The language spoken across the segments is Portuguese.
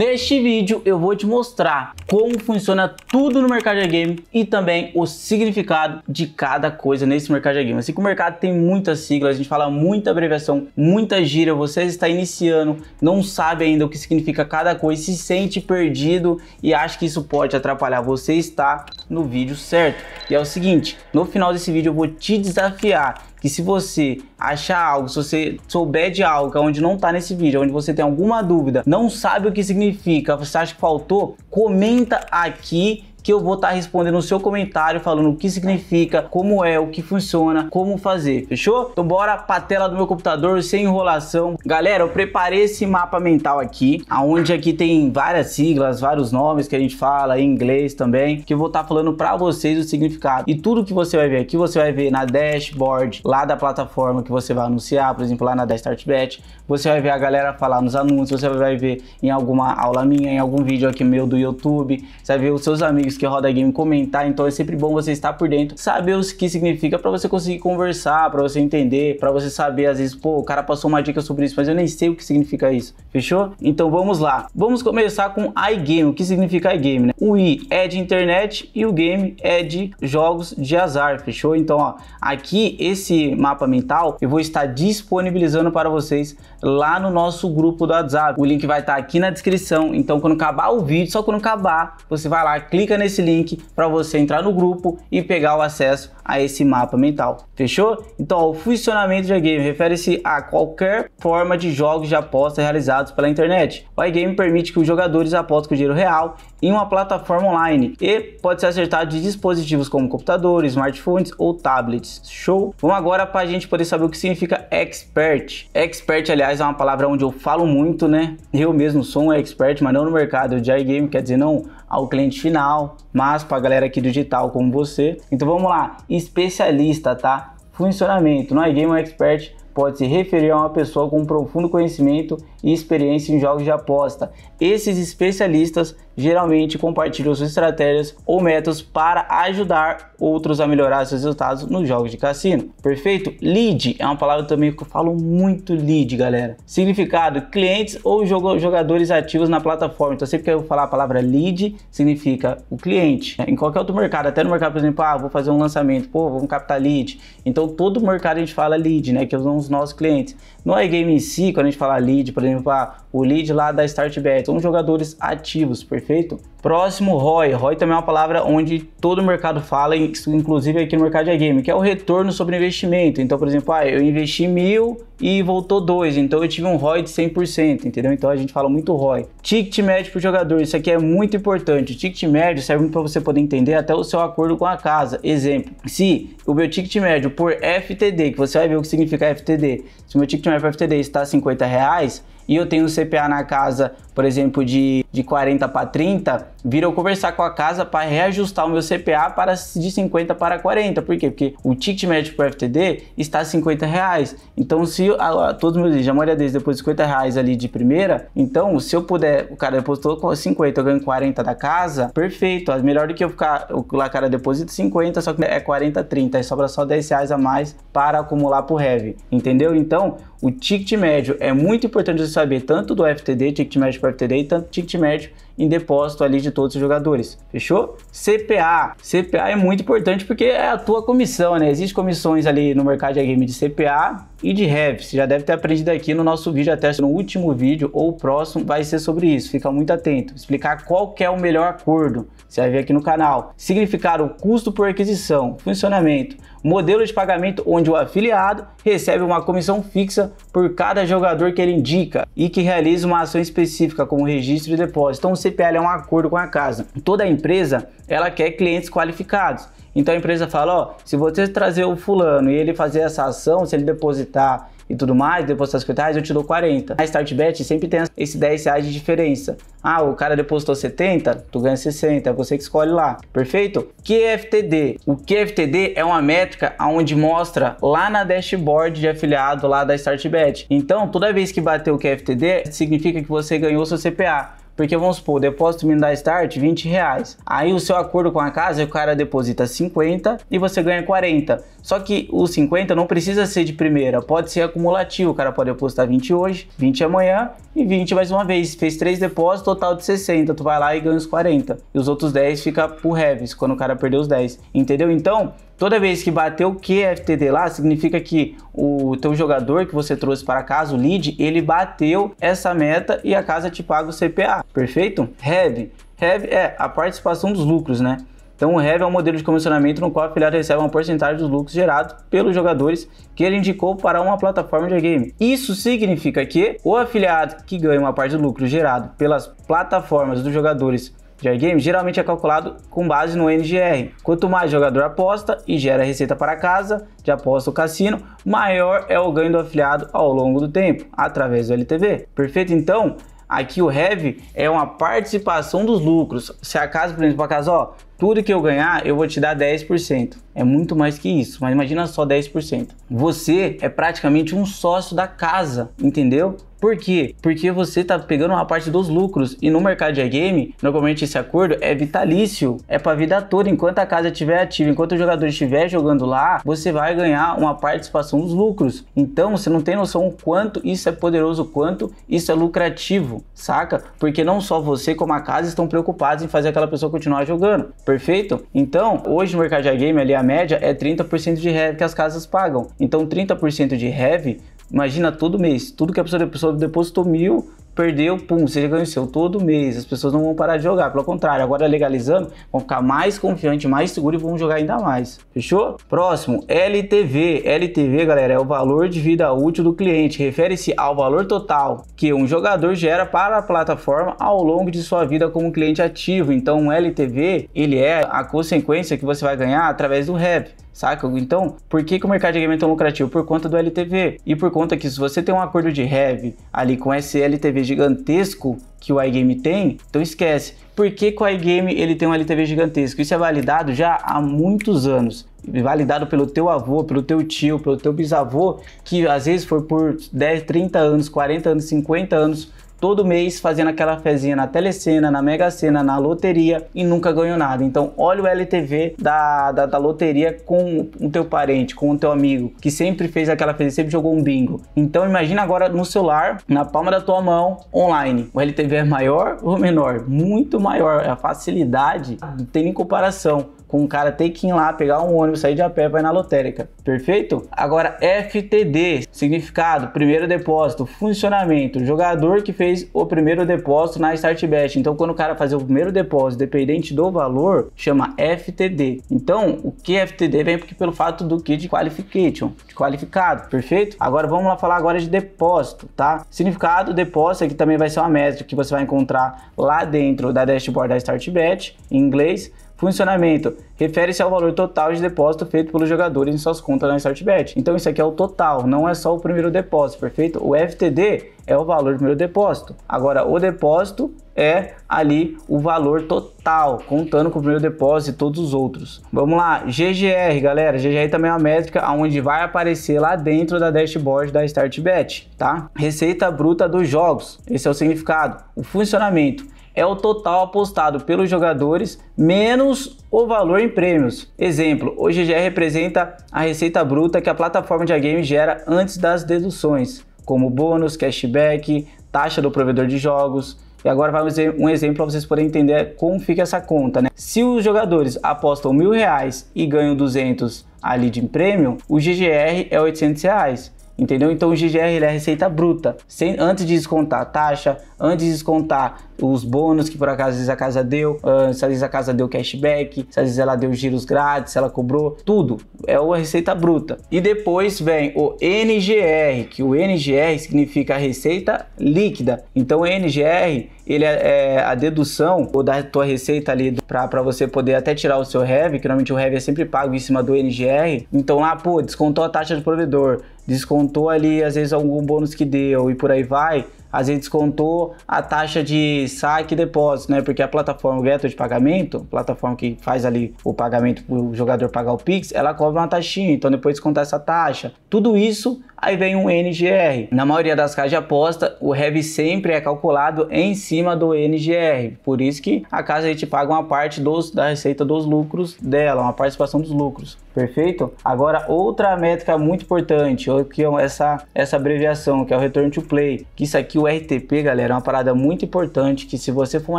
Neste vídeo eu vou te mostrar como funciona tudo no mercado de game e também o significado de cada coisa nesse mercado de game. Assim que o mercado tem muitas siglas, a gente fala muita abreviação, muita gíria, você está iniciando, não sabe ainda o que significa cada coisa, se sente perdido e acha que isso pode atrapalhar, você está no vídeo certo. E é o seguinte, no final desse vídeo eu vou te desafiar que se você achar algo, se você souber de algo é onde não tá nesse vídeo, onde você tem alguma dúvida, não sabe o que significa, você acha que faltou, comenta aqui que eu vou estar tá respondendo o seu comentário, falando o que significa, como é, o que funciona, como fazer, fechou? Então bora pra tela do meu computador, sem enrolação. Galera, eu preparei esse mapa mental aqui, aonde aqui tem várias siglas, vários nomes que a gente fala, em inglês também, que eu vou estar tá falando para vocês o significado. E tudo que você vai ver aqui, você vai ver na dashboard, lá da plataforma que você vai anunciar, por exemplo, lá na da StartBet, você vai ver a galera falar nos anúncios, você vai ver em alguma aula minha, em algum vídeo aqui meu do YouTube, você vai ver os seus amigos amigos que roda game comentar, então é sempre bom você estar por dentro, saber o que significa para você conseguir conversar, para você entender, para você saber às vezes, pô, o cara passou uma dica sobre isso, mas eu nem sei o que significa isso. Fechou? Então vamos lá. Vamos começar com iGame. O que significa iGame, né? O i é de internet e o game é de jogos de azar, fechou? Então, ó, aqui esse mapa mental eu vou estar disponibilizando para vocês lá no nosso grupo do WhatsApp. O link vai estar aqui na descrição. Então, quando acabar o vídeo, só quando acabar, você vai lá, clica nesse nesse link para você entrar no grupo e pegar o acesso a esse mapa mental. Fechou? Então, ó, o funcionamento de iGame refere-se a qualquer forma de jogos de aposta realizados pela internet. O iGame permite que os jogadores apostem com dinheiro real em uma plataforma online e pode ser acertado de dispositivos como computadores, smartphones ou tablets. Show? Vamos agora para a gente poder saber o que significa expert. Expert, aliás, é uma palavra onde eu falo muito, né? Eu mesmo sou um expert, mas não no mercado de iGame, quer dizer, não ao cliente final, mas para a galera aqui do digital como você. Então vamos lá, especialista, tá? Funcionamento, não é game é expert, pode se referir a uma pessoa com um profundo conhecimento e experiência em jogos de aposta. Esses especialistas geralmente compartilham suas estratégias ou métodos para ajudar outros a melhorar seus resultados nos jogos de cassino. Perfeito? Lead é uma palavra também que eu falo muito lead, galera. Significado: clientes ou jogadores ativos na plataforma. Então, sempre que eu falar a palavra lead, significa o cliente. É, em qualquer outro mercado, até no mercado, por exemplo, ah, vou fazer um lançamento, pô, vamos captar lead. Então, todo mercado a gente fala lead, né? Que são os nossos clientes. No iGame em si, quando a gente fala lead, por exemplo, exemplo, ah, o lead lá da Startbet, são jogadores ativos, perfeito? Próximo, ROI. ROI também é uma palavra onde todo o mercado fala, inclusive aqui no mercado de game, que é o retorno sobre investimento. Então, por exemplo, ah, eu investi mil e voltou dois, então eu tive um ROI de 100%, entendeu? Então a gente fala muito ROI. Ticket médio para o jogador, isso aqui é muito importante. O ticket médio serve para você poder entender até o seu acordo com a casa. Exemplo, se o meu ticket médio por FTD, que você vai ver o que significa FTD, se o meu ticket médio por FTD está 50 reais, e eu tenho um CPA na casa por exemplo, de, de 40 para 30, viram conversar com a casa para reajustar o meu CPA para de 50 para 40. Por quê? Porque o ticket médio para FTD está a 50 reais. Então, se a, a, todos meus a maioria deles depois de 50 reais ali de primeira, então se eu puder, o cara depositou com 50, eu ganho 40 da casa, perfeito. É melhor do que eu ficar, o lá cara deposita 50, só que é 40, 30, aí sobra só 10 reais a mais para acumular para o heavy, entendeu? Então, o ticket médio é muito importante você saber tanto do FTD, ticket médio Sport TV e tanto ticket médio em depósito ali de todos os jogadores. Fechou? CPA. CPA é muito importante porque é a tua comissão, né? Existem comissões ali no mercado de game de CPA e de REV. Você já deve ter aprendido aqui no nosso vídeo, até no último vídeo ou próximo vai ser sobre isso. Fica muito atento. Explicar qual é o melhor acordo. Você vai ver aqui no canal. Significar o custo por aquisição, funcionamento, modelo de pagamento onde o afiliado recebe uma comissão fixa por cada jogador que ele indica e que realiza uma ação específica como registro e depósito. Então, CPL é um acordo com a casa. Toda empresa, ela quer clientes qualificados. Então a empresa fala, ó, se você trazer o fulano e ele fazer essa ação, se ele depositar e tudo mais, depositar 50 reais, eu te dou 40. A Startbet sempre tem esse 10 reais de diferença. Ah, o cara depositou 70, tu ganha 60, é você que escolhe lá, perfeito? QFTD. O QFTD é uma métrica onde mostra lá na dashboard de afiliado lá da Startbet. Então, toda vez que bater o QFTD, significa que você ganhou seu CPA. Porque vamos supor, o depósito mínimo da Start, 20 reais. Aí o seu acordo com a casa, é o cara deposita 50 e você ganha 40. Só que o 50 não precisa ser de primeira, pode ser acumulativo. O cara pode depositar 20 hoje, 20 amanhã e 20 mais uma vez. Fez 3 depósitos, total de 60. Tu vai lá e ganha os 40. E os outros 10 fica por reves, quando o cara perdeu os 10. Entendeu? Então, Toda vez que bater o QFTT lá, significa que o teu jogador que você trouxe para casa, o lead, ele bateu essa meta e a casa te paga o CPA, perfeito? REV, REV é a participação dos lucros, né? Então o REV é um modelo de comissionamento no qual o afiliado recebe uma porcentagem dos lucros gerados pelos jogadores que ele indicou para uma plataforma de game. Isso significa que o afiliado que ganha uma parte do lucro gerado pelas plataformas dos jogadores J Games geralmente é calculado com base no NGR. Quanto mais jogador aposta e gera receita para casa de aposta ou cassino, maior é o ganho do afiliado ao longo do tempo, através do LTV. Perfeito? Então, aqui o REV é uma participação dos lucros. Se a casa, por exemplo, a casa, ó, tudo que eu ganhar, eu vou te dar 10%. É muito mais que isso, mas imagina só 10%. Você é praticamente um sócio da casa, entendeu? Por quê? Porque você está pegando uma parte dos lucros e no mercado de Game normalmente esse acordo é vitalício, é para a vida toda, enquanto a casa estiver ativa, enquanto o jogador estiver jogando lá, você vai ganhar uma participação dos lucros. Então você não tem noção o quanto isso é poderoso, o quanto isso é lucrativo, saca? Porque não só você como a casa estão preocupados em fazer aquela pessoa continuar jogando, perfeito? Então, hoje no mercado de Game ali a média é 30% de rev que as casas pagam. Então 30% de rev Imagina todo mês, tudo que a pessoa, a pessoa depositou mil, perdeu, pum, você já ganhou seu todo mês. As pessoas não vão parar de jogar, pelo contrário, agora legalizando, vão ficar mais confiante, mais seguro e vão jogar ainda mais. Fechou? Próximo, LTV. LTV, galera, é o valor de vida útil do cliente. Refere-se ao valor total que um jogador gera para a plataforma ao longo de sua vida como cliente ativo. Então, o LTV, ele é a consequência que você vai ganhar através do REP saca? Então, por que, que o mercado de game é tão lucrativo? Por conta do LTV. E por conta que se você tem um acordo de rev ali com esse LTV gigantesco que o iGame tem, então esquece. Por que, que o iGame ele tem um LTV gigantesco? Isso é validado já há muitos anos validado pelo teu avô, pelo teu tio, pelo teu bisavô, que às vezes foi por 10, 30 anos, 40 anos, 50 anos, todo mês fazendo aquela fezinha na Telecena, na Mega Sena, na loteria e nunca ganhou nada. Então, olha o LTV da, da, da loteria com o teu parente, com o teu amigo, que sempre fez aquela fezinha, sempre jogou um bingo. Então, imagina agora no celular, na palma da tua mão, online. O LTV é maior ou menor? Muito maior. É a facilidade não tem nem comparação com um cara ter que ir lá pegar um ônibus, sair de a pé para na lotérica. Perfeito? Agora, FTD, significado, primeiro depósito, funcionamento, jogador que fez o primeiro depósito na StartBet. Então, quando o cara fazer o primeiro depósito, dependente do valor, chama FTD. Então, o que FTD vem porque pelo fato do que de qualification, de qualificado, perfeito? Agora vamos lá falar agora de depósito, tá? Significado, depósito aqui também vai ser uma métrica que você vai encontrar lá dentro da dashboard da StartBet, em inglês Funcionamento refere-se ao valor total de depósito feito pelos jogadores em suas contas na Startbet. Então isso aqui é o total, não é só o primeiro depósito, perfeito? O FTD é o valor do primeiro depósito. Agora, o depósito é ali o valor total, contando com o primeiro depósito e todos os outros. Vamos lá, GGR, galera. GGR também é uma métrica onde vai aparecer lá dentro da dashboard da StartBet, tá? Receita bruta dos jogos. Esse é o significado. O funcionamento é o total apostado pelos jogadores menos o valor em prêmios. Exemplo, o GGR representa a receita bruta que a plataforma de game gera antes das deduções, como bônus, cashback, taxa do provedor de jogos, e agora vamos ver um exemplo para vocês poderem entender como fica essa conta, né? Se os jogadores apostam mil reais e ganham 200 ali de prêmio, o GGR é 800 reais entendeu? Então o GGR é receita bruta, sem, antes de descontar a taxa, antes de descontar os bônus que por acaso às vezes a casa deu, uh, se às vezes a casa deu cashback, se às vezes ela deu giros grátis, ela cobrou, tudo é uma receita bruta. E depois vem o NGR, que o NGR significa receita líquida. Então o NGR ele é, é a dedução ou da tua receita ali para você poder até tirar o seu REV, que normalmente o REV é sempre pago em cima do NGR. Então lá, pô, descontou a taxa do provedor, descontou ali às vezes algum bônus que deu e por aí vai, a gente descontou a taxa de saque e depósito, né? Porque a plataforma Getter de pagamento, plataforma que faz ali o pagamento para o jogador pagar o Pix, ela cobra uma taxinha, então depois descontar essa taxa. Tudo isso, aí vem um NGR. Na maioria das casas de aposta, o REV sempre é calculado em cima do NGR, por isso que a casa a gente paga uma parte dos, da receita dos lucros dela, uma participação dos lucros. Perfeito? Agora, outra métrica muito importante, que é essa, essa abreviação, que é o Return to Play, que isso aqui o RTP, galera, é uma parada muito importante que se você for um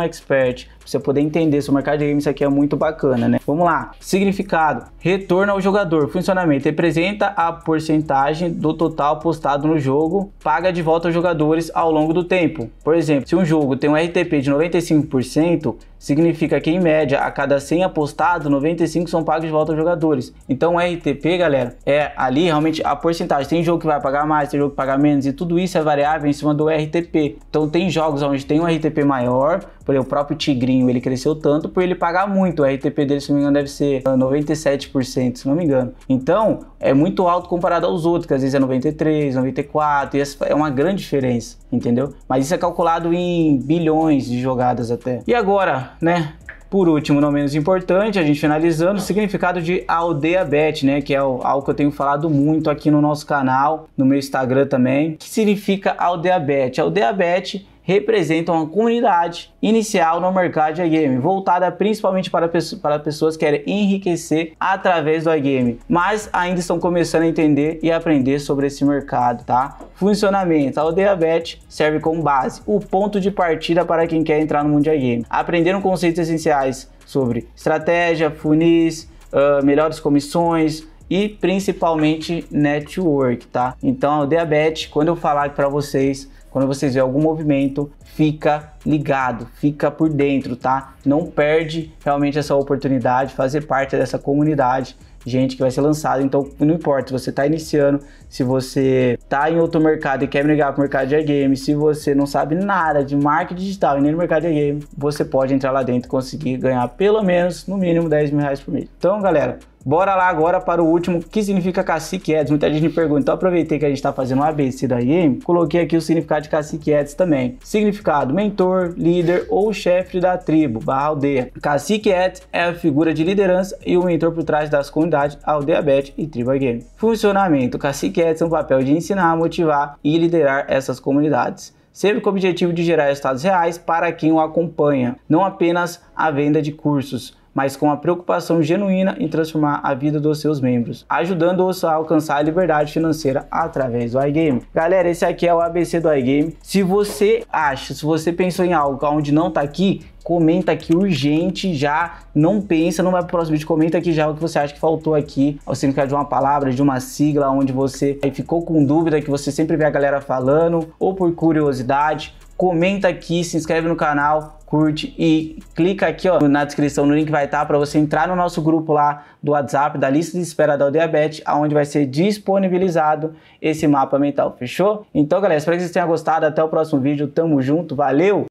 expert, você poder entender se o mercado de games aqui é muito bacana, né? Vamos lá. Significado. Retorno ao jogador. Funcionamento. Representa a porcentagem do total postado no jogo. Paga de volta aos jogadores ao longo do tempo. Por exemplo, se um jogo tem um RTP de 95%, significa que em média a cada 100 apostado 95 são pagos de volta aos jogadores então o RTP galera é ali realmente a porcentagem tem jogo que vai pagar mais tem jogo que paga menos e tudo isso é variável em cima do RTP então tem jogos onde tem um RTP maior por exemplo, o próprio Tigrinho, ele cresceu tanto por ele pagar muito. O RTP dele, se não me engano, deve ser 97%, ah, se não me engano. Então, é muito alto comparado aos outros, que às vezes é 93, 94, e essa é uma grande diferença, entendeu? Mas isso é calculado em bilhões de jogadas até. E agora, né? Por último, não menos importante, a gente finalizando, o significado de aldeia bet, né? Que é algo que eu tenho falado muito aqui no nosso canal, no meu Instagram também. O que significa aldeia bet? Aldeia bet representam a comunidade inicial no mercado de iGame, voltada principalmente para, para pessoas que querem enriquecer através do iGame, mas ainda estão começando a entender e aprender sobre esse mercado, tá? Funcionamento: a aldeia bet serve como base, o ponto de partida para quem quer entrar no mundo de iGame. Aprenderam conceitos essenciais sobre estratégia, funis, uh, melhores comissões, e principalmente network, tá? Então, o Diabete, quando eu falar para vocês quando vocês verem algum movimento, fica ligado, fica por dentro, tá? Não perde realmente essa oportunidade, fazer parte dessa comunidade gente que vai ser lançado. Então, não importa se você está iniciando, se você está em outro mercado e quer migrar para o mercado de game, se você não sabe nada de marketing digital e nem no mercado de game, você pode entrar lá dentro e conseguir ganhar pelo menos, no mínimo, 10 mil reais por mês. Então, galera, Bora lá agora para o último, que significa cacique Edson. Muita gente me pergunta, então aproveitei que a gente está fazendo um ABC da Game, coloquei aqui o significado de cacique Edson também. Significado, mentor, líder ou chefe da tribo, barra aldeia. Cacique Edson é a figura de liderança e o mentor por trás das comunidades, aldeia bet e tribo game. Funcionamento, cacique Edson é um papel de ensinar, motivar e liderar essas comunidades sempre com o objetivo de gerar resultados reais para quem o acompanha, não apenas a venda de cursos mas com a preocupação genuína em transformar a vida dos seus membros, ajudando-os a alcançar a liberdade financeira através do iGame. Galera, esse aqui é o ABC do iGame. Se você acha, se você pensou em algo onde não tá aqui, comenta aqui urgente já, não pensa, não vai pro próximo vídeo, comenta aqui já o que você acha que faltou aqui, ao significado de uma palavra, de uma sigla, onde você eh, ficou com dúvida, que você sempre vê a galera falando, ou por curiosidade, comenta aqui, se inscreve no canal, curte e clica aqui ó, na descrição no link vai estar tá, para você entrar no nosso grupo lá do WhatsApp, da lista de espera da diabetes onde vai ser disponibilizado esse mapa mental, fechou? Então galera, espero que vocês tenham gostado, até o próximo vídeo, tamo junto, valeu!